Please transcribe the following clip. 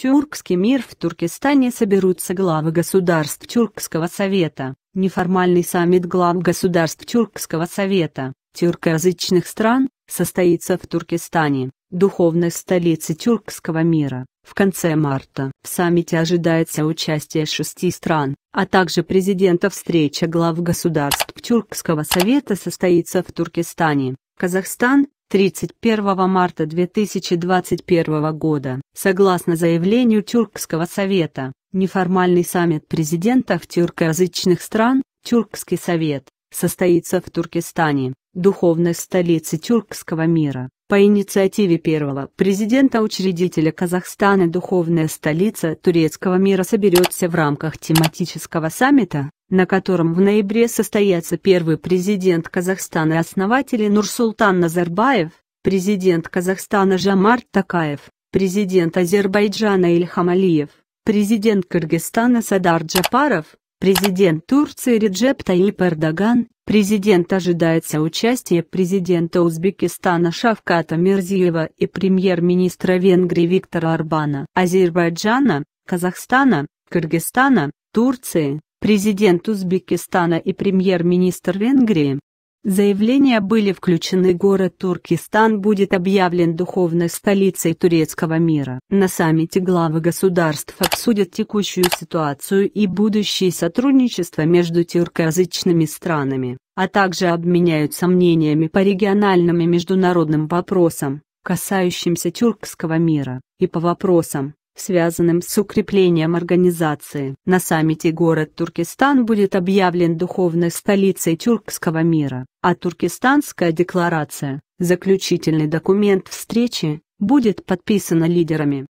Тюркский мир в Туркестане соберутся главы государств Тюркского совета, неформальный саммит глав государств Тюркского совета, тюркоязычных стран, состоится в Туркестане, духовной столице тюркского мира, в конце марта. В саммите ожидается участие шести стран, а также президента встреча глав государств Тюркского совета состоится в Туркестане. Казахстан, 31 марта 2021 года. Согласно заявлению Тюркского совета, неформальный саммит президентов тюркоязычных стран, Тюркский совет, состоится в Туркестане, духовной столице тюркского мира. По инициативе первого президента-учредителя Казахстана духовная столица турецкого мира соберется в рамках тематического саммита на котором в ноябре состоятся первый президент Казахстана и основатели Нурсултан Назарбаев, президент Казахстана Жамар Такаев, президент Азербайджана Ильхам Алиев, президент Кыргызстана Садар Джапаров, президент Турции Реджеп Таип Эрдоган, президент ожидается участие президента Узбекистана Шавката Мирзиева и премьер-министра Венгрии Виктора Арбана, Азербайджана, Казахстана, Кыргызстана, Турции, президент Узбекистана и премьер-министр Венгрии. Заявления были включены город Туркестан будет объявлен духовной столицей турецкого мира. На саммите главы государств обсудят текущую ситуацию и будущее сотрудничество между тюркоязычными странами, а также обменяются мнениями по региональным и международным вопросам, касающимся тюркского мира, и по вопросам, связанным с укреплением организации. На саммите город Туркестан будет объявлен духовной столицей тюркского мира, а Туркестанская декларация, заключительный документ встречи, будет подписана лидерами.